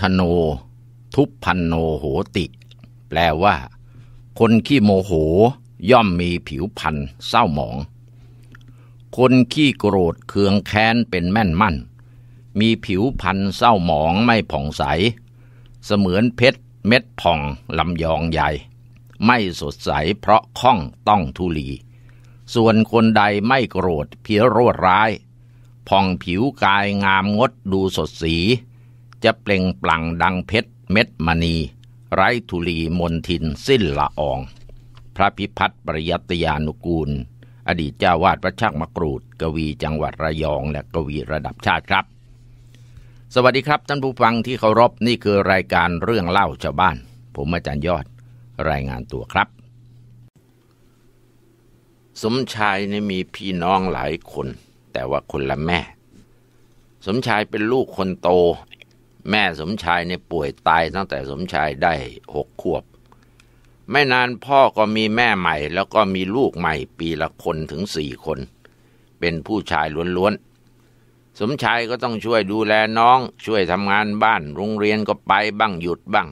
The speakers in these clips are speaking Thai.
ทโน ทุพพันโนโหติ แปลว่า คนขี้โมโหย่อมมีผิวพันธ์เศร้าหมอง คนขี้โกรธเคืองแค้นเป็นแม่นมั่น มีผิวพันธ์เศร้าหมองไม่ผ่องใส เสมือนเพชรเม็ดผ่องลำยองใหญ่ ไม่สดใสเพราะข้องต้องทุลีส่วนคนใดไม่โกรธเพียรวดร้ายผ่องผิวกายงามงดดูสดสีจะเปล่งปลั่งดังเพชรเม็ดมณี ไรุ้ลีมนทินสิ้นละออง พระพิพัฒน์ปริยัตยานุกูล อดีตเจ้าวาดพระชักมกรูด กวีจังหวัดระยอง และกวีระดับชาติครับ สวัสดีครับท่านผู้ฟังที่เคารพนี่คือรายการเรื่องเล่าชาวบ้าน ผมอาจารย์ยอด รายงานตัวครับ สมชายนี่มีพี่น้องหลายคน แต่ว่าคนละแม่ สมชายเป็นลูกคนโตแม่สมชายเนี่ยป่วยตายตั้งแต่สมชายได้หกขวบ ไม่นานพ่อก็มีแม่ใหม่แล้วก็มีลูกใหม่ปีละคนถึงสี่คน เป็นผู้ชายล้วนๆสมชายก็ต้องช่วยดูแลน้อง ช่วยทำงานบ้านโรงเรียนก็ไปบ้างหยุดบ้าง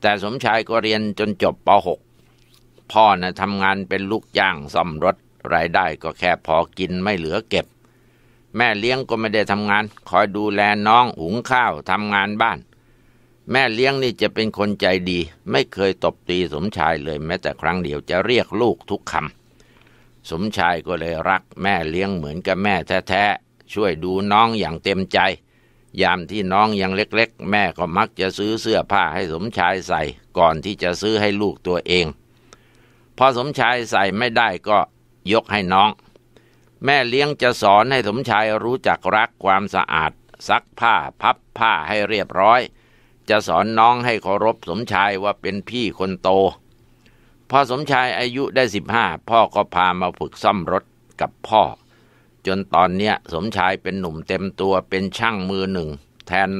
แต่สมชายก็เรียนจนจบป .6 พ่อนะทำงานเป็นลูกย่างซ่อมรถรายได้ก็แค่พอกินไม่เหลือเก็บแม่เลี้ยงก็ไม่ได้ทำงาน คอยดูแลน้องหุงข้าวทำงานบ้าน แม่เลี้ยงนี่จะเป็นคนใจดี ไม่เคยตบตีสมชายเลย แม้แต่ครั้งเดียวจะเรียกลูกทุกคำสมชายก็เลยรัก แม่เลี้ยงเหมือนกับแม่แท้ๆช่วยดูน้องอย่างเต็มใจ ยามที่น้องยังเล็กๆ แม่ก็มักจะซื้อเสื้อผ้าให้สมชายใส่ ก่อนที่จะซื้อให้ลูกตัวเอง พอสมชายใส่ไม่ได้ก็ยกให้น้องแม่เลี้ยงจะสอนให้สมชายรู้จักรักความสะอาด ซักผ้าพับผ้าให้เรียบร้อย จะสอนน้องให้เคารพสมชายว่าเป็นพี่คนโต พอสมชายอายุได้สิบห้า พ่อก็พามาฝึกซ่อมรถกับพ่อ จนตอนเนี้ยสมชายเป็นหนุ่มเต็มตัวเป็นช่างมือหนึ่ง แทน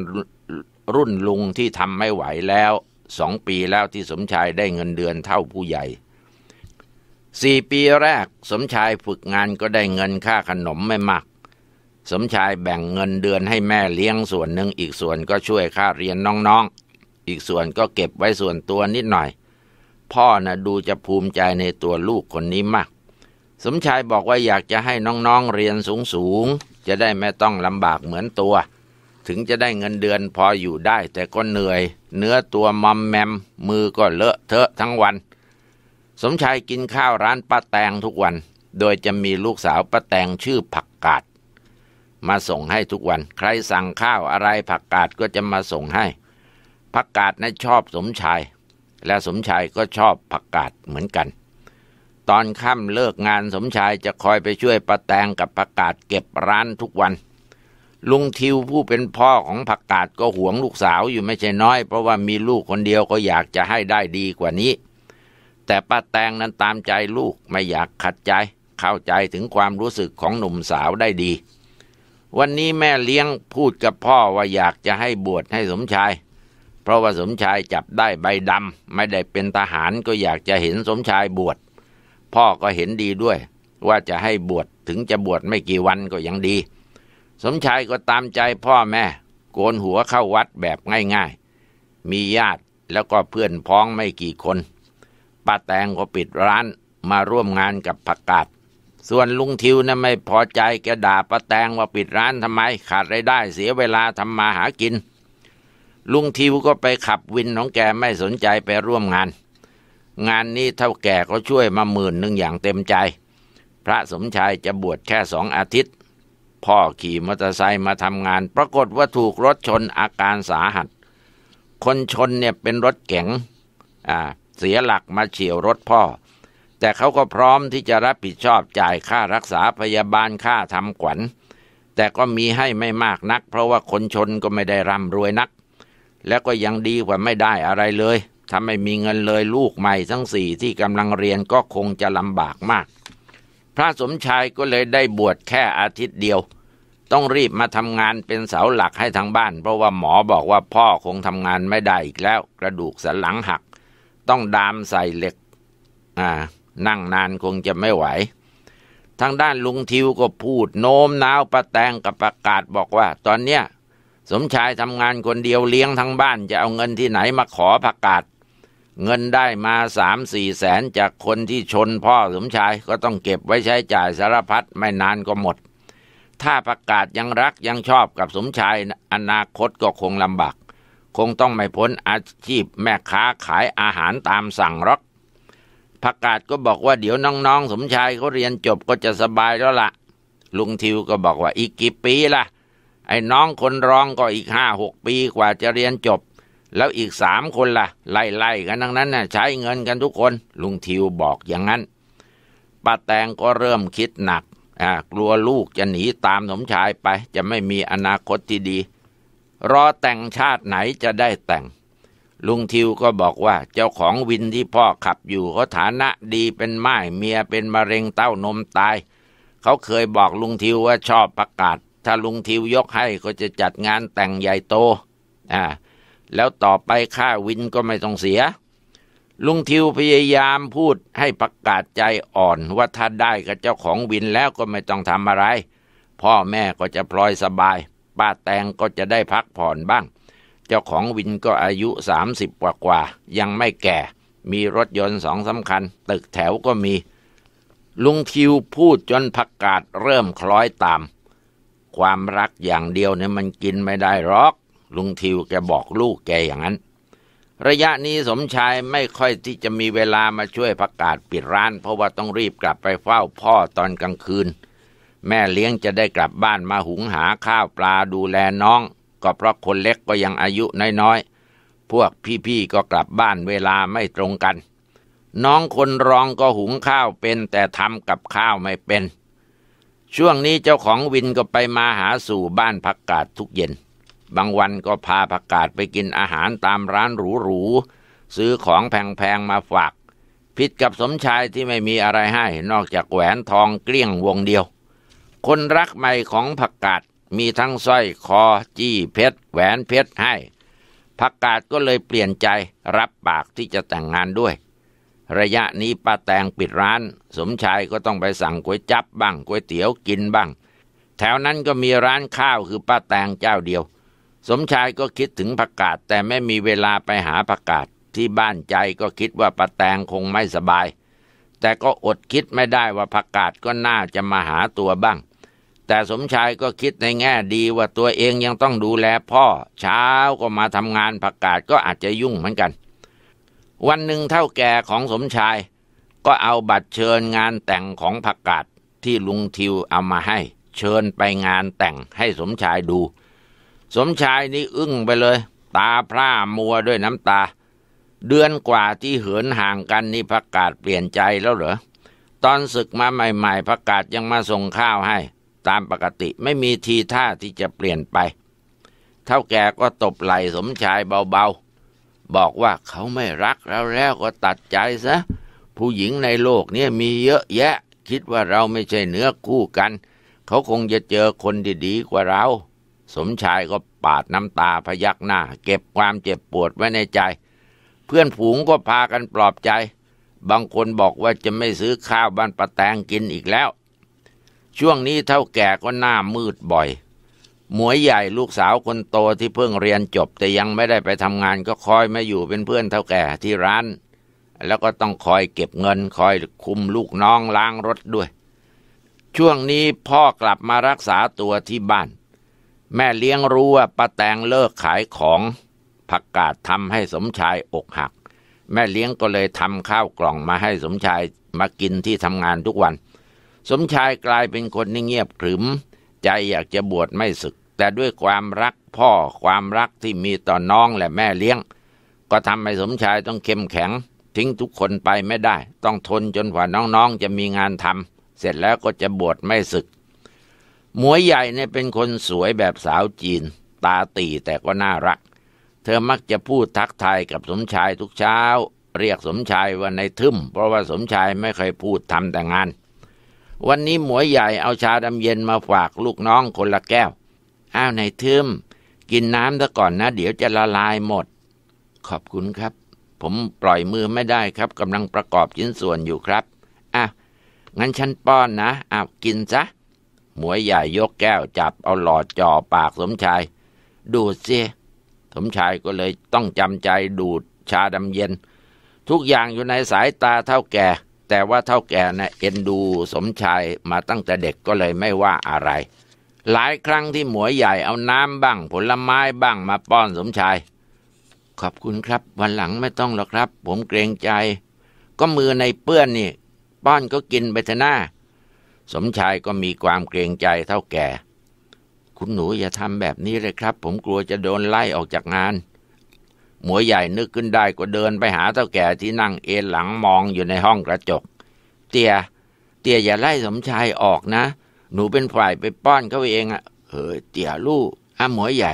รุ่นลุงที่ทำไม่ไหวแล้ว สองปีแล้วที่สมชายได้เงินเดือนเท่าผู้ใหญ่สี่ปีแรกสมชายฝึกงานก็ได้เงินค่าขนมไม่มาก สมชายแบ่งเงินเดือนให้แม่เลี้ยงส่วนหนึ่งอีกส่วนก็ช่วยค่าเรียนน้องๆ อีกส่วนก็เก็บไว้ส่วนตัวนิดหน่อย พ่อนะดูจะภูมิใจในตัวลูกคนนี้มาก สมชายบอกว่าอยากจะให้น้องๆเรียนสูงๆจะได้ไม่ต้องลำบากเหมือนตัว ถึงจะได้เงินเดือนพออยู่ได้แต่ก็เหนื่อย เนื้อตัวมอมแมม มือก็เลอะเทอะทั้งวันสมชายกินข้าวร้านป้าแตงทุกวัน โดยจะมีลูกสาวป้าแตงชื่อผักกาดมาส่งให้ทุกวันใครสั่งข้าวอะไรผักกาดก็จะมาส่งให้ผักกาดนะ่ะชอบสมชาย และสมชายก็ชอบผักกาดเหมือนกัน ตอนค่ำเลิกงานสมชายจะคอยไปช่วยป้าแตงกับผักกาดเก็บร้านทุกวัน ลุงทิวผู้เป็นพ่อของผักกาดก็หวงลูกสาวอยู่ไม่ใช่น้อย เพราะว่ามีลูกคนเดียวก็อยากจะให้ได้ดีกว่านี้แต่ป้าแตงนั้นตามใจลูกไม่อยากขัดใจ เข้าใจถึงความรู้สึกของหนุ่มสาวได้ดี วันนี้แม่เลี้ยงพูดกับพ่อว่าอยากจะให้บวชให้สมชาย เพราะว่าสมชายจับได้ใบดำ ไม่ได้เป็นทหารก็อยากจะเห็นสมชายบวชพ่อก็เห็นดีด้วยว่าจะให้บวชถึงจะบวชไม่กี่วันก็ยังดี สมชายก็ตามใจพ่อแม่โกนหัวเข้าวัดแบบง่ายๆ มีญาติแล้วก็เพื่อนพ้องไม่กี่คนป้าแตงก็ปิดร้านมาร่วมงานกับผักกาดส่วนลุงทิวนะ่ะไม่พอใจแกด่าป้าแตงว่าปิดร้านทำไมขาดรายได้เสียเวลาทำมาหากิน ลุงทิวก็ไปขับวินของแกไม่สนใจไปร่วมงาน งานนี้เท่าแก่ก็ช่วยมาหมื่นหนึ่งอย่างเต็มใจ พระสมชาย จะบวชแค่สองอาทิตย์ พ่อขี่มอเตอร์ไซค์มาทำงาน ปรากฏว่าถูกรถชนอาการสาหัส คนชนเนี่ยเป็นรถเก๋งอ่าเสียหลักมาเฉียวรถพ่อ แต่เขาก็พร้อมที่จะรับผิดชอบจ่ายค่ารักษาพยาบาลค่าทำขวัญ แต่ก็มีให้ไม่มากนักเพราะว่าคนชนก็ไม่ได้ร่ำรวยนัก แล้วก็ยังดีกว่าไม่ได้อะไรเลย ทำไม่มีเงินเลยลูกใหม่ทั้งสี่ที่กำลังเรียนก็คงจะลำบากมาก พระสมชายก็เลยได้บวชแค่อาทิตย์เดียว ต้องรีบมาทำงานเป็นเสาหลักให้ทางบ้าน เพราะว่าหมอบอกว่าพ่อคงทำงานไม่ได้อีกแล้วกระดูกสันหลังหักต้องดามใส่เหล็กอ่านั่งนานคงจะไม่ไหว ทางด้านลุงทิวก็พูดโน้มน้าวประแตงกับประกาศบอกว่า ตอนเนี้ยสมชายทำงานคนเดียวเลี้ยงทั้งบ้านจะเอาเงินที่ไหนมาขอประกาศ เงินได้มาสามสี่แสนจากคนที่ชนพ่อสมชายก็ต้องเก็บไว้ใช้จ่ายสารพัดไม่นานก็หมด ถ้าประกาศยังรักยังชอบกับสมชายอนาคตก็คงลำบากคงต้องไม่พ้นอาชีพแม่ค้าขายอาหารตามสั่งรอกพักกาดก็บอกว่าเดี๋ยวน้องๆสมชายเขาเรียนจบก็จะสบายแล้วละ่ะ ลุงทิวก็บอกว่าอีกกี่ปีละ่ะ ไอ้น้องคนรองก็อีกห้าหกปีกว่าจะเรียนจบ แล้วอีกสามคนละ่ะไล่ๆกันทั้งนั้นน่ะใช้เงินกันทุกคน ลุงทิวบอกอย่างนั้น ป้าแตงก็เริ่มคิดหนักอ่ากลัวลูกจะหนีตามสมชายไป จะไม่มีอนาคตที่ดีรอแต่งชาติไหนจะได้แต่ง ลุงทิวก็บอกว่า เจ้าของวินที่พ่อขับอยู่เขาฐานะดีเป็นไม้เมียเป็นมะเร็งเต้านมตายเขาเคยบอกลุงทิวว่าชอบประกาศ ถ้าลุงทิวยกให้ก็จะจัดงานแต่งใหญ่โตอ่าแล้วต่อไปค่าวินก็ไม่ต้องเสีย ลุงทิวพยายามพูดให้ประกาศใจอ่อน ว่าถ้าได้กับเจ้าของวินแล้วก็ไม่ต้องทำอะไร พ่อแม่ก็จะพลอยสบายป้าแตงก็จะได้พักผ่อนบ้าง เจ้าของวินก็อายุ 30 กว่ากว่ายังไม่แก่ มีรถยนต์สองสำคัญ ตึกแถวก็มี ลุงคิวพูดจนผักกาดเริ่มคล้อยตาม ความรักอย่างเดียวเนี่ยมันกินไม่ได้หรอก ลุงทิวแกบอกลูกแกอย่างนั้น ระยะนี้สมชายไม่ค่อยที่จะมีเวลามาช่วยประกาศปิดร้าน เพราะว่าต้องรีบกลับไปเฝ้าพ่อตอนกลางคืนแม่เลี้ยงจะได้กลับบ้านมาหุงหาข้าวปลาดูแลน้อง ก็เพราะคนเล็กก็ยังอายุน้อยๆ พวกพี่ๆ ก็กลับบ้านเวลาไม่ตรงกัน น้องคนรองก็หุงข้าวเป็น แต่ทำกับข้าวไม่เป็น ช่วงนี้เจ้าของวินก็ไปมาหาสู่บ้านพักกาดทุกเย็น บางวันก็พาพักกาดไปกินอาหารตามร้านหรูๆ ซื้อของแพงๆ มาฝาก ผิดกับสมชายที่ไม่มีอะไรให้ นอกจากแหวนทองเกลี้ยงวงเดียวคนรักใหม่ของผักกาดมีทั้งสร้อยคอ จี้เพชรแหวนเพชรให้ผักกาดก็เลยเปลี่ยนใจรับปากที่จะแต่งงานด้วย ระยะนี้ป้าแตงปิดร้าน สมชายก็ต้องไปสั่งก๋วยจับบ้างก๋วยเตี๋ยวกินบ้าง แถวนั้นก็มีร้านข้าวคือป้าแตงเจ้าเดียว สมชายก็คิดถึงผักกาดแต่ไม่มีเวลาไปหาผักกาดที่บ้านใจก็คิดว่าป้าแตงคงไม่สบาย แต่ก็อดคิดไม่ได้ว่าผักกาดก็น่าจะมาหาตัวบ้างแต่สมชายก็คิดในแง่ดีว่าตัวเองยังต้องดูแล พ่อเช้าก็มาทำงานผักกาดก็อาจจะยุ่งเหมือนกัน วันหนึ่งเท่าแก่ของสมชาย ก็เอาบัตรเชิญงานแต่งของผักกาดที่ลุงทิวเอามาให้ เชิญไปงานแต่งให้สมชายดู สมชายนี่อึ้งไปเลย ตาพร่ามัวด้วยน้ำตา เดือนกว่าที่เหินห่างกันนี่ผักกาดเปลี่ยนใจแล้วเหรอตอนศึกมาใหม่ๆผักกาดยังมาส่งข้าวให้ตามปกติไม่มีทีท่าที่จะเปลี่ยนไป เท่าแกก็ตบไหล่สมชายเบาๆ บอกว่าเขาไม่รักเราแล้วก็ตัดใจซะผู้หญิงในโลกนี้มีเยอะแยะ คิดว่าเราไม่ใช่เนื้อคู่กัน เขาคงจะเจอคนดีๆกว่าเรา สมชายก็ปาดน้ำตาพยักหน้า เก็บความเจ็บปวดไว้ในใจ เพื่อนฝูงก็พากันปลอบใจ บางคนบอกว่าจะไม่ซื้อข้าวบ้านประแตงกินอีกแล้วช่วงนี้เท่าแก่ก็หน้ามืดบ่อย หมวยใหญ่ลูกสาวคนโตที่เพิ่งเรียนจบ แต่ยังไม่ได้ไปทำงานก็คอยมาอยู่เป็นเพื่อนเท่าแก่ที่ร้าน แล้วก็ต้องคอยเก็บเงินคอยคุมลูกน้องล้างรถด้วย ช่วงนี้พ่อกลับมารักษาตัวที่บ้าน แม่เลี้ยงรู้ว่าป้าแตงเลิกขายของผักกาดทำให้สมชายอกหัก แม่เลี้ยงก็เลยทำข้าวกล่องมาให้สมชายมากินที่ทำงานทุกวันสมชายกลายเป็นคนนิ่งเงียบขรึม ใจอยากจะบวชไม่ศึก แต่ด้วยความรักพ่อความรักที่มีต่อน้องและแม่เลี้ยง ก็ทำให้สมชายต้องเข้มแข็ง ทิ้งทุกคนไปไม่ได้ ต้องทนจนกว่าน้องๆ จะมีงานทำเสร็จแล้วก็จะบวชไม่ศึกหมวยใหญ่เนี่ยเป็นคนสวยแบบสาวจีน ตาตีแต่ก็น่ารัก เธอมักจะพูดทักทายกับสมชายทุกเช้า เรียกสมชายว่าในทึมเพราะว่าสมชายไม่เคยพูดทำแต่งานวันนี้หมวยใหญ่เอาชาดำเย็นมาฝากลูกน้องคนละแก้ว อ้าวในทึมกินน้ำซะก่อนนะเดี๋ยวจะละลายหมด ขอบคุณครับ ผมปล่อยมือไม่ได้ครับกำลังประกอบชิ้นส่วนอยู่ครับอ่ะงั้นฉันป้อนนะอ้าว กินซะ หมวยใหญ่ยกแก้วจับเอาหลอดจ่อปากสมชาย ดูดเสียสมชายก็เลยต้องจำใจดูดชาดำเย็น ทุกอย่างอยู่ในสายตาเท่าแก่แต่ว่าเท่าแก่นะ่ะเอ็นดูสมชายมาตั้งแต่เด็กก็เลยไม่ว่าอะไร หลายครั้งที่หมวยใหญ่เอาน้ำบ้างผลไม้บ้าง มาป้อนสมชาย ขอบคุณครับ วันหลังไม่ต้องหรอกครับ ผมเกรงใจ ก็มือในเปื้อนนี่ป้อนก็กินไปเถอะหน้าสมชายก็มีความเกรงใจเท่าแก่ คุณหนูอย่าทำแบบนี้เลยครับ ผมกลัวจะโดนไล่ออกจากงานหมวยใหญ่นึกขึ้นได้ก็เดินไปหาเท่าแก่ที่นั่งเอนหลังมองอยู่ในห้องกระจก เตียเตียอย่าไล่สมชายออกนะหนูเป็นฝ่ายไปป้อนเขาเองอะ่ะเฮ้ยเตี่ยลูกอ่ะหมวยใหญ่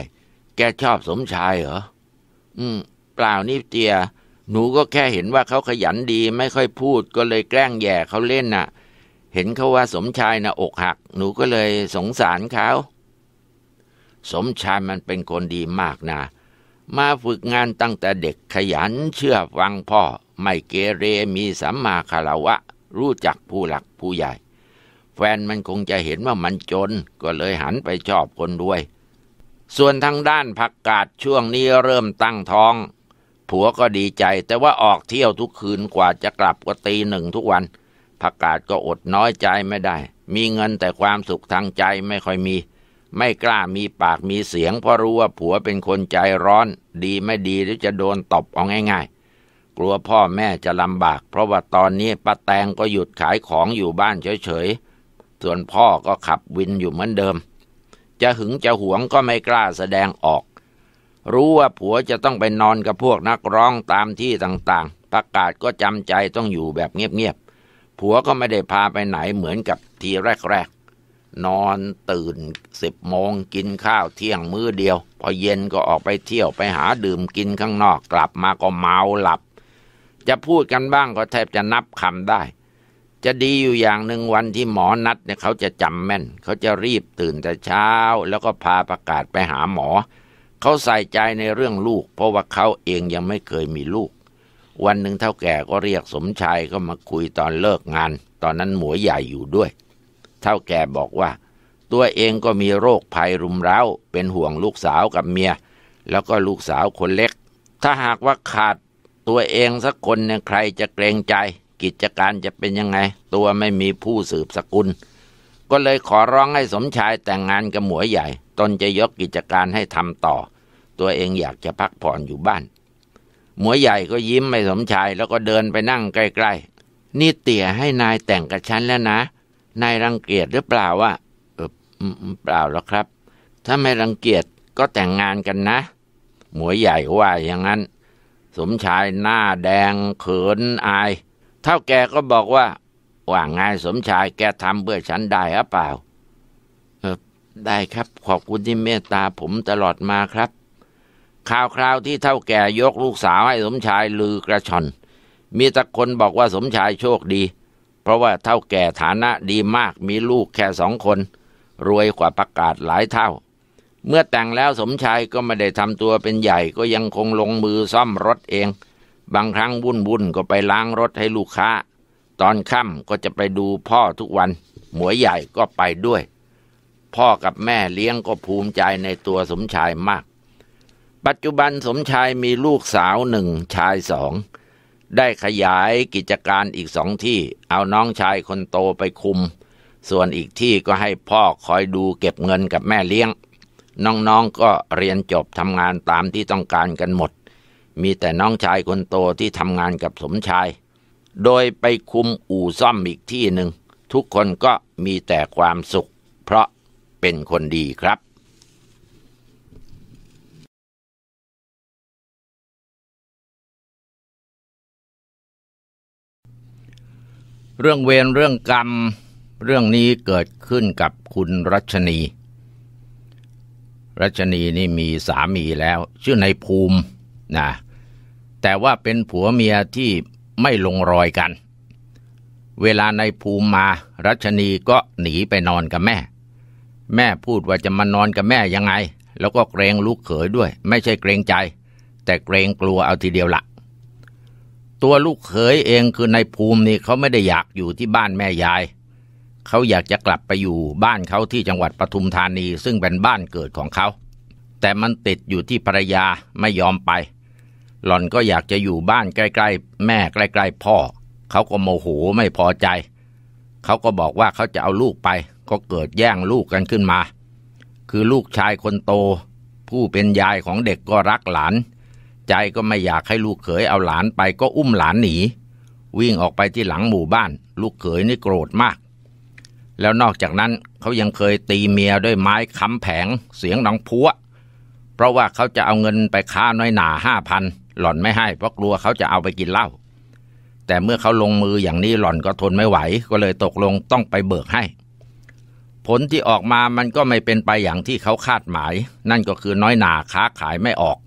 แกชอบสมชายเหรออืมเปล่านี่เตียหนูก็แค่เห็นว่าเขาขยันดีไม่ค่อยพูดก็เลยแกล้งแย่เขาเล่นน่ะ เห็นเขาว่าสมชายนะ่ะอกหัก หนูก็เลยสงสารเขาสมชายมันเป็นคนดีมากน่ะมาฝึกงานตั้งแต่เด็กขยันเชื่อฟังพ่อ ไม่เกเรมีสัมมาคารวะ รู้จักผู้หลักผู้ใหญ่ แฟนมันคงจะเห็นว่ามันจน ก็เลยหันไปชอบคนด้วย ส่วนทางด้านผักกาดช่วงนี้เริ่มตั้งท้อง ผัวก็ดีใจ แต่ว่าออกเที่ยวทุกคืนกว่าจะกลับก็ตีหนึ่งทุกวันผักกาดก็อดน้อยใจไม่ได้ มีเงินแต่ความสุขทางใจไม่ค่อยมีไม่กล้ามีปากมีเสียงเพราะรู้ว่าผัวเป็นคนใจร้อน ดีไม่ดีหรือจะโดนตบเอาง่ายๆ กลัวพ่อแม่จะลำบากเพราะว่าตอนนี้ป้าแตงก็หยุดขายของอยู่บ้านเฉยๆ ส่วนพ่อก็ขับวินอยู่เหมือนเดิม จะหึงจะหวงก็ไม่กล้าแสดงออก รู้ว่าผัวจะต้องไปนอนกับพวกนักร้องตามที่ต่างๆ ประกาศก็จำใจต้องอยู่แบบเงียบๆผัวก็ไม่ได้พาไปไหนเหมือนกับทีแรกนอนตื่นสิบโมงกินข้าวเที่ยงมื้อเดียว พอเย็นก็ออกไปเที่ยวไปหาดื่มกินข้างนอกกลับมาก็เมาหลับ จะพูดกันบ้างก็แทบจะนับคำได้ จะดีอยู่อย่างหนึ่งวันที่หมอนัดเนี่ยเขาจะจำแม่น เขาจะรีบตื่นแต่เช้า แล้วก็พาประกาศไปหาหมอ เขาใส่ใจในเรื่องลูก เพราะว่าเขาเองยังไม่เคยมีลูก วันหนึ่งเท่าแก่ก็เรียกสมชายก็มาคุยตอนเลิกงาน ตอนนั้นหมวยใหญ่อยู่ด้วยท่าแก่บอกว่า ตัวเองก็มีโรคภัยรุมเร้า เป็นห่วงลูกสาวกับเมีย แล้วก็ลูกสาวคนเล็ก ถ้าหากว่าขาดตัวเองสักคนเนี่ยใครจะเกรงใจ กิจการจะเป็นยังไง ตัวไม่มีผู้สืบสกุล ก็เลยขอร้องให้สมชายแต่งงานกับหมวยใหญ่ ตนจะยกกิจการให้ทำต่อ ตัวเองอยากจะพักผ่อนอยู่บ้าน หมวยใหญ่ก็ยิ้มให้สมชายแล้วก็เดินไปนั่งใกล้ ๆ นี่เตี่ยให้นายแต่งกับฉันแล้วนะเนายรังเกียจหรือเปล่าว่า เออเปล่าหรอกครับ ถ้าไม่รังเกียจก็แต่งงานกันนะ หมวยใหญ่ว่าอย่างนั้น สมชายหน้าแดง เขินอาย เท่าแกก็บอกว่าว่าไงสมชายแกทำเพื่อฉันได้หรือเปล่า เออได้ครับขอบคุณที่เมตตาผมตลอดมาครับข่าวคราวที่เท่าแกยกลูกสาวให้สมชายลือกระชอน มีตะคนบอกว่าสมชายโชคดีเพราะว่าเท่าแก่ฐานะดีมากมีลูกแค่สองคน รวยกว่าประกาศหลายเท่า เมื่อแต่งแล้วสมชายก็ไม่ได้ทำตัวเป็นใหญ่ก็ยังคงลงมือซ่อมรถเอง บางครั้งวุ่นวุ่นก็ไปล้างรถให้ลูกค้า ตอนค่ำก็จะไปดูพ่อทุกวัน หมวยใหญ่ก็ไปด้วย พ่อกับแม่เลี้ยงก็ภูมิใจในตัวสมชายมาก ปัจจุบันสมชายมีลูกสาวหนึ่งชายสองได้ขยายกิจการอีกสองที่เอาน้องชายคนโตไปคุม ส่วนอีกที่ก็ให้พ่อคอยดูเก็บเงินกับแม่เลี้ยง น้องๆก็เรียนจบทำงานตามที่ต้องการกันหมด มีแต่น้องชายคนโตที่ทำงานกับสมชาย โดยไปคุมอู่ซ่อมอีกที่หนึ่ง ทุกคนก็มีแต่ความสุขเพราะเป็นคนดีครับเรื่องเวรเรื่องกรรม เรื่องนี้เกิดขึ้นกับคุณรัชนีรัชนีนี่มีสามีแล้ว ชื่อในภูมินะแต่ว่าเป็นผัวเมียที่ไม่ลงรอยกัน เวลาในภูมิมารัชนีก็หนีไปนอนกับแม่ แม่พูดว่าจะมานอนกับแม่ยังไง แล้วก็เกรงลูกเขยด้วย ไม่ใช่เกรงใจ แต่เกรงกลัวเอาทีเดียวละ่ะตัวลูกเขยเองคือในภูมินี่เขาไม่ได้อยากอยู่ที่บ้านแม่ยายเขาอยากจะกลับไปอยู่บ้านเขาที่จังหวัดปทุมธานีซึ่งเป็นบ้านเกิดของเขาแต่มันติดอยู่ที่ภรรยาไม่ยอมไป หล่อนก็อยากจะอยู่บ้านใกล้ ๆ แม่ใกล้ ๆ พ่อเขาก็โมโหไม่พอใจเขาก็บอกว่าเขาจะเอาลูกไป ก็เกิดแย่งลูกกันขึ้นมา คือลูกชายคนโต ผู้เป็นยายของเด็กก็รักหลานใจก็ไม่อยากให้ลูกเขยเอาหลานไปก็อุ้มหลานหนี วิ่งออกไปที่หลังหมู่บ้าน ลูกเขยนี่โกรธมาก แล้วนอกจากนั้นเขายังเคยตีเมียด้วยไม้ค้ำแผงเสียงดังพัวเพราะว่าเขาจะเอาเงินไปค้าน้อยหนาห้าพันหล่อนไม่ให้ เพราะกลัวเขาจะเอาไปกินเหล้าแต่เมื่อเขาลงมืออย่างนี้หล่อนก็ทนไม่ไหว ก็เลยตกลงต้องไปเบิกให้ ผลที่ออกมามันก็ไม่เป็นไปอย่างที่เขาคาดหมาย นั่นก็คือน้อยหนาค้าขายไม่ออก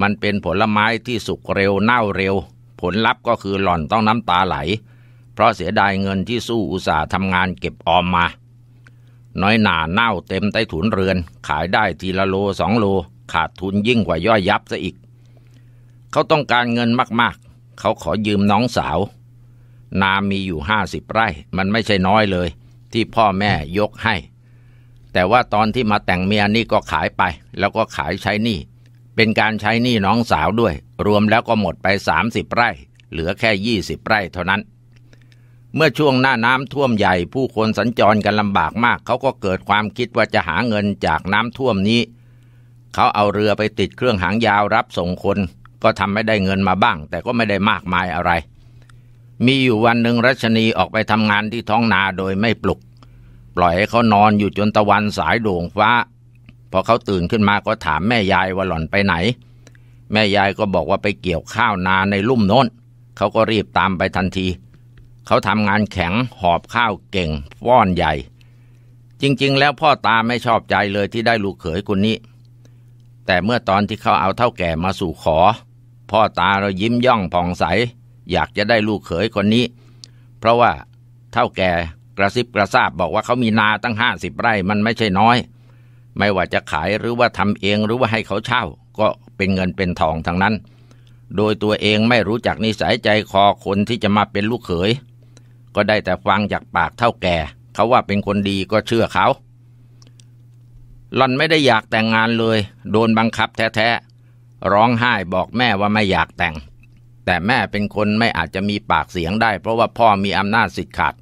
มันเป็นผลไม้ที่สุกเร็วเน่าเร็ว ผลลัพธ์ก็คือหล่อนต้องน้ำตาไหล เพราะเสียดายเงินที่สู้อุตสาห์ทำงานเก็บออมมา น้อยหนาเน่าเต็มใต้ถุนเรือน ขายได้ทีละโลสองโลขาดทุนยิ่งกว่าย่อยยับซะอีก เขาต้องการเงินมาก ๆ เขาขอยืมน้องสาว นามีอยู่ห้าสิบไร่ มันไม่ใช่น้อยเลย ที่พ่อแม่ยกให้ แต่ว่าตอนที่มาแต่งเมียนี่ก็ขายไป แล้วก็ขายใช้นี่เป็นการใช้หนี้น้องสาวด้วย รวมแล้วก็หมดไปสสามิบไร่ เหลือแค่ยี่สิบไร่เท่านั้น เมื่อช่วงหน้าน้ำท่วมใหญ่ ผู้คนสัญจรกันลำบากมาก เขาก็เกิดความคิดว่าจะหาเงินจากน้ำท่วมนี้ เขาเอาเรือไปติดเครื่องหางยาวรับส่งคน ก็ทำให้ได้เงินมาบ้าง แต่ก็ไม่ได้มากมายอะไร มีอยู่วันหนึ่งรัชนีออกไปทำงานที่ท้องนาโดยไม่ปลุก ปล่อยให้เขานอนอยู่จนตะวันสายโด่งฟ้าพอเขาตื่นขึ้นมาก็ถามแม่ยายว่าหล่อนไปไหน แม่ยายก็บอกว่าไปเกี่ยวข้าวนาในลุ่มโน้น เขาก็รีบตามไปทันที เขาทำงานแข็งหอบข้าวเก่งฟ้อนใหญ่ จริงๆแล้วพ่อตาไม่ชอบใจเลยที่ได้ลูกเขยคนนี้ แต่เมื่อตอนที่เขาเอาเท่าแก่มาสู่ขอ พ่อตาเรายิ้มย่องผ่องใสอยากจะได้ลูกเขยคนนี้ เพราะว่าเท่าแก่กระซิบกระซาบบอกว่าเขามีนาตั้งห้าสิบไร่มันไม่ใช่น้อยไม่ว่าจะขายหรือว่าทำเองหรือว่าให้เขาเช่าก็เป็นเงินเป็นทองทั้งนั้น โดยตัวเองไม่รู้จักนิสัยใจคอคนที่จะมาเป็นลูกเขย ก็ได้แต่ฟังจากปากเท่าแก่ เขาว่าเป็นคนดีก็เชื่อเขา หล่อนไม่ได้อยากแต่งงานเลยโดนบังคับแท้ๆ ร้องไห้บอกแม่ว่าไม่อยากแต่ง แต่แม่เป็นคนไม่อาจจะมีปากเสียงได้เพราะว่าพ่อมีอำนาจสิทธิ์ขาด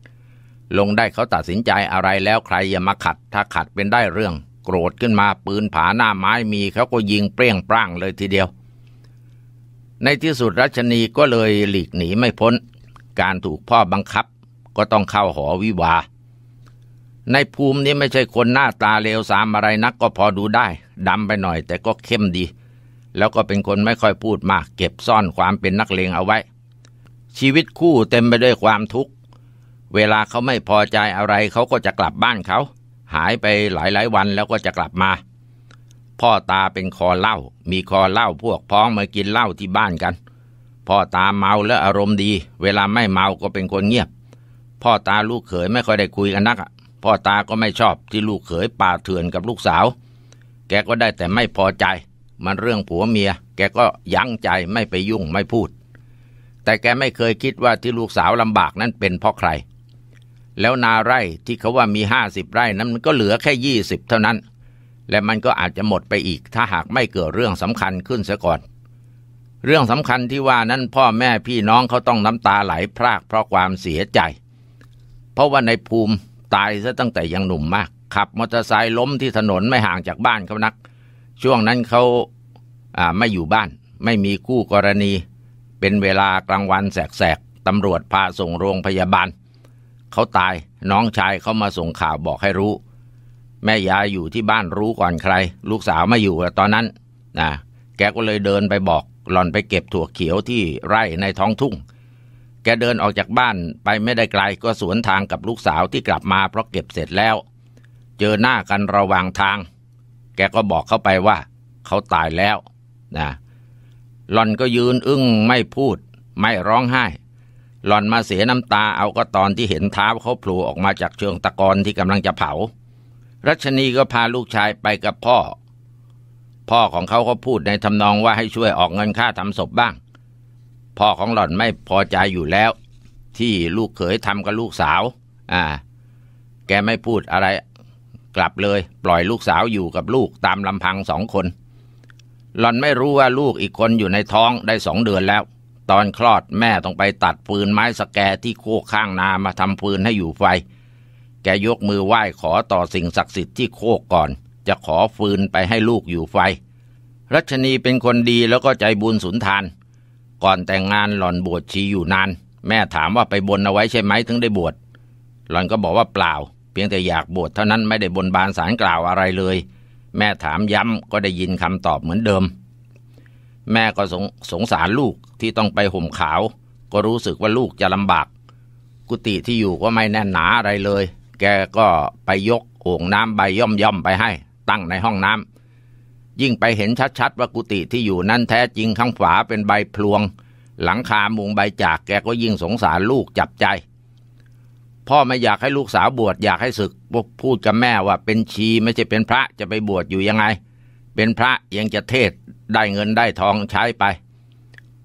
ลงได้เขาตัดสินใจอะไรแล้วใครอย่ามาขัด ถ้าขัดเป็นได้เรื่องโกรธขึ้นมาปืนผาหน้าไม้มีเขาก็ยิงเปรี้ยงปร่างเลยทีเดียว ในที่สุดรัชนีก็เลยหลีกหนีไม่พ้น การถูกพ่อบังคับก็ต้องเข้าหอวิวา ในภูมินี้ไม่ใช่คนหน้าตาเลวสามอะไรนักก็พอดูได้ดำไปหน่อยแต่ก็เข้มดี แล้วก็เป็นคนไม่ค่อยพูดมากเก็บซ่อนความเป็นนักเลงเอาไว้ ชีวิตคู่เต็มไปด้วยความทุกข์ เวลาเขาไม่พอใจอะไรเขาก็จะกลับบ้านเขาายไปหลายหลายวันแล้วก็จะกลับมา พ่อตาเป็นคอเหล้ามีคอเหล้าพวกพ้องมากินเหล้าที่บ้านกัน พ่อตาเมาแล้วอารมณ์ดี เวลาไม่เมาก็เป็นคนเงียบ พ่อตาลูกเขยไม่ค่อยได้คุยกันนักพ่อตาก็ไม่ชอบที่ลูกเขยป่าเถื่อนกับลูกสาว แกก็ได้แต่ไม่พอใจ มันเรื่องผัวเมีย แกก็ยั้งใจไม่ไปยุ่งไม่พูด แต่แกไม่เคยคิดว่าที่ลูกสาวลำบากนั้นเป็นเพราะใครแล้วนาไร่ที่เขาว่ามีห้าสิบไร่นั้นมันก็เหลือแค่ยี่สิบเท่านั้น และมันก็อาจจะหมดไปอีก ถ้าหากไม่เกิดเรื่องสำคัญขึ้นเสียก่อน เรื่องสำคัญที่ว่านั้น พ่อแม่พี่น้องเขาต้องน้ำตาไหลพรากเพราะความเสียใจ เพราะว่าในภูมิตายซะตั้งแต่ยังหนุ่มมาก ขับมอเตอร์ไซค์ล้มที่ถนนไม่ห่างจากบ้านเขานัก ช่วงนั้นเขาไม่อยู่บ้าน ไม่มีคู่กรณี เป็นเวลากลางวันแสกๆตำรวจพาส่งโรงพยาบาลเขาตายน้องชายเขามาส่งข่าวบอกให้รู้แม่ยายอยู่ที่บ้านรู้ก่อนใคร ลูกสาวไม่อยู่ตอนนั้นนะแกก็เลยเดินไปบอก หล่อนไปเก็บถั่วเขียวที่ไร่ในท้องทุ่ง แกเดินออกจากบ้าน ไปไม่ได้ไกลก็สวนทางกับลูกสาวที่กลับมาเพราะเก็บเสร็จแล้ว เจอหน้ากันระหว่างทาง แกก็บอกเขาไปว่าเขาตายแล้วนะ หล่อนก็ยืนอึ้งไม่พูดไม่ร้องไห้หล่อนมาเสียน้ำตาเอาก็ตอนที่เห็นเท้าเขาโผล่ออกมาจากเชิงตะกอนที่กำลังจะเผารัชนีก็พาลูกชายไปกับพ่อ พ่อของเขาก็พูดในทำนองว่าให้ช่วยออกเงินค่าทำศพบ้าง พ่อของหล่อนไม่พอใจอยู่แล้ว ที่ลูกเขยทำกับลูกสาว อ่า แกไม่พูดอะไรกลับเลย ปล่อยลูกสาวอยู่กับลูกตามลำพังสองคนหล่อนไม่รู้ว่าลูกอีกคนอยู่ในท้องได้สองเดือนแล้วตอนคลอดแม่ต้องไปตัดปืนไม้สแกที่โคกข้างนามาทำปืนให้อยู่ไฟ แกยกมือไหว้ขอต่อสิ่งศักดิ์สิทธิ์ที่โคกก่อน จะขอฟืนไปให้ลูกอยู่ไฟรัชนีเป็นคนดีแล้วก็ใจบุญสุนทาน ก่อนแต่งงานหล่อนบวชชีอยู่นานแม่ถามว่าไปบนเอาไว้ใช่ไหมถึงได้บวชหล่อนก็บอกว่าเปล่า เพียงแต่อยากบวชเท่านั้นไม่ได้บนบานสารกล่าวอะไรเลย แม่ถามย้ำก็ได้ยินคำตอบเหมือนเดิมแม่ก็สงสงสารลูกที่ต้องไปห่มขาวก็รู้สึกว่าลูกจะลำบาก กุฏิที่อยู่ก็ไม่แน่นหนาอะไรเลย แกก็ไปยกโอ่งน้ำใบย่อมย่อมไปให้ ตั้งในห้องน้ำยิ่งไปเห็นชัดๆ ว่ากุฏิที่อยู่นั่นแท้จริงข้างฝาเป็นใบพลวง หลังคามุงใบจาก แกก็ยิ่งสงสารลูกจับใจ พ่อไม่อยากให้ลูกสาวบวชอยากให้ศึกพูดกับแม่ว่าเป็นชีไม่ใช่เป็นพระจะไปบวชอยู่ยังไง เป็นพระยังจะเทศได้เงินได้ทองใช้ไป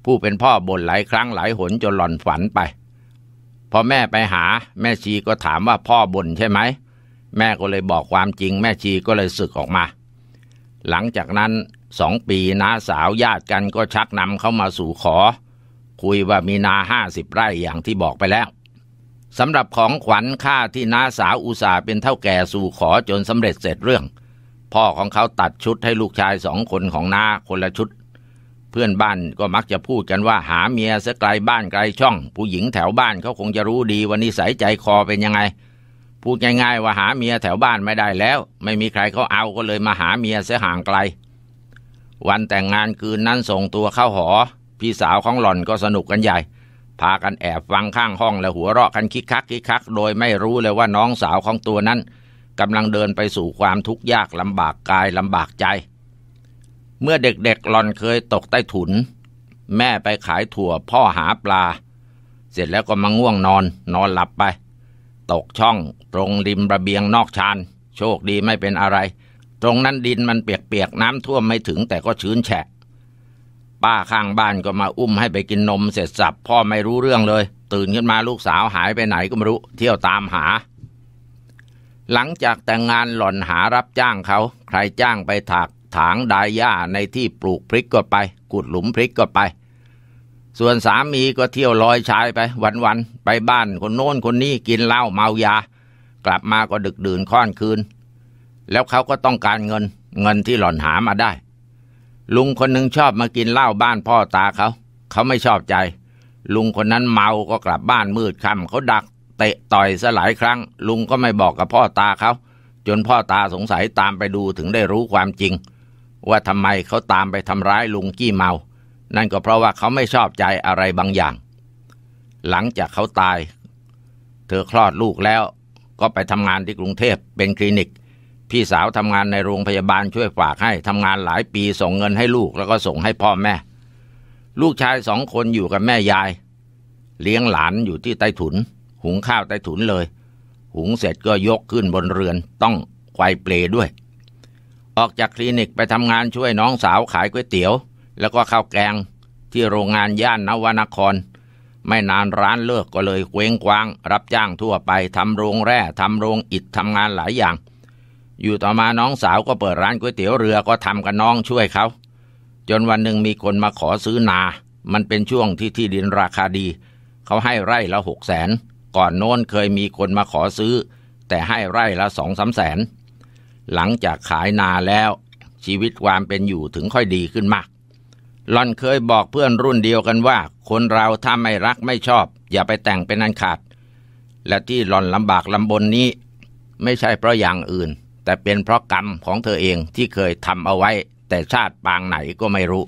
ผู้เป็นพ่อบ่นหลาย ครั้งหลายหนจนหล่อนฝันไปพอแม่ไปหา แม่ชีก็ถามว่าพ่อบ่นใช่ไหมแม่ก็เลยบอกความจริง แม่ชีก็เลยสึกออกมา หลังจากนั้นสองปีน้าสาวญาติกันก็ชักนำเข้ามาสู่ขอ คุยว่ามีนาห้าสิบไร่อย่างที่บอกไปแล้วสำหรับของขวัญค่าที่นาสาวอุตสาเป็นเท่าแก่สู่ขอจนสำเร็จเสร็จเรื่องพ่อของเขาตัดชุดให้ลูกชายสองคนของนาคนละชุด เพื่อนบ้านก็มักจะพูดกันว่าหาเมียซะไกลบ้านไกลช่อง ผู้หญิงแถวบ้านเขาคงจะรู้ดีวันนี้สายใจคอเป็นยังไง พูดง่าย ๆ ว่าหาเมียแถวบ้านไม่ได้แล้ว ไม่มีใครเขาเอาก็เลยมาหาเมียซะห่างไกล วันแต่งงานคืนนั้นส่งตัวเข้าหอ พี่สาวของหล่อนก็สนุกกันใหญ่ พากันแอบฟังข้างห้อง และหัวเราะกันคิกคักคิกคักโดยไม่รู้เลยว่าน้องสาวของตัวนั้นกำลังเดินไปสู่ความทุกข์ยากลำบากกายลำบากใจ เมื่อเด็กๆหลอนเคยตกใต้ถุน แม่ไปขายถั่วพ่อหาปลา เสร็จแล้วก็มาง่วงนอน นอนหลับไป ตกช่อง ตรงริมระเบียงนอกชานโชคดีไม่เป็นอะไร ตรงนั้นดินมันเปียกๆน้ำท่วมไม่ถึงแต่ก็ชื้นแฉะป้าข้างบ้านก็มาอุ้มให้ไปกินนม เสร็จสับพ่อไม่รู้เรื่องเลย ตื่นขึ้นมาลูกสาวหายไปไหนก็ไม่รู้เที่ยวตามหาหลังจากแต่งงานหล่อนหารับจ้างเขา ใครจ้างไปถากถางดายหญ้าในที่ปลูกพริกก็ไป กุดหลุมพริกก็ไป ส่วนสามีก็เที่ยวลอยชายไปวันๆไปบ้านคนโน้นคนนี้กินเหล้าเมายา กลับมาก็ดึกดื่นค่อนคืน แล้วเขาก็ต้องการเงินเงินที่หล่อนหามาได้ ลุงคนหนึ่งชอบมากินเหล้าบ้านพ่อตาเขา เขาไม่ชอบใจ ลุงคนนั้นเมาก็กลับบ้านมืดค่ำเขาดักเตะต่อยซะหลายครั้ง ลุงก็ไม่บอกกับพ่อตาเขา จนพ่อตาสงสัยตามไปดูถึงได้รู้ความจริง ว่าทำไมเขาตามไปทำร้ายลุงกี้เมา นั่นก็เพราะว่าเขาไม่ชอบใจอะไรบางอย่าง หลังจากเขาตาย เธอคลอดลูกแล้วก็ไปทำงานที่กรุงเทพ เป็นคลินิก พี่สาวทำงานในโรงพยาบาลช่วยฝากให้ทำงานหลายปีส่งเงินให้ลูกแล้วก็ส่งให้พ่อแม่ ลูกชายสองคนอยู่กับแม่ยาย เลี้ยงหลานอยู่ที่ใต้ถุนหุงข้าวใต้ถุนเลย หุงเสร็จก็ยกขึ้นบนเรือนต้องควายเปลด้วย ออกจากคลินิกไปทำงานช่วยน้องสาวขายก๋วยเตี๋ยว แล้วก็ข้าวแกงที่โรงงานย่านนวนคร ไม่นานร้านเลิกก็เลยเคว้งคว้าง รับจ้างทั่วไปทำโรงแร่ทำโรงอิฐทำงานหลายอย่าง อยู่ต่อมาน้องสาวก็เปิดร้านก๋วยเตี๋ยวเรือก็ทำกับน้องช่วยเขา จนวันหนึ่งมีคนมาขอซื้อนา มันเป็นช่วงที่ที่ดินราคาดี เขาให้ไร่ละหกแสนก่อนโน้นเคยมีคนมาขอซื้อแต่ให้ไร่ละสองสาแสน หลังจากขายนาแล้วชีวิตความเป็นอยู่ถึงค่อยดีขึ้นมากหล่อนเคยบอกเพื่อนรุ่นเดียวกันว่าคนเราถ้าไม่รักไม่ชอบ อย่าไปแต่งเป็นนันขาด และที่หล่อนลำบากลำบนนี้ไม่ใช่เพราะอย่างอื่น แต่เป็นเพราะกรรมของเธอเองที่เคยทำเอาไว้ แต่ชาติปางไหนก็ไม่รู้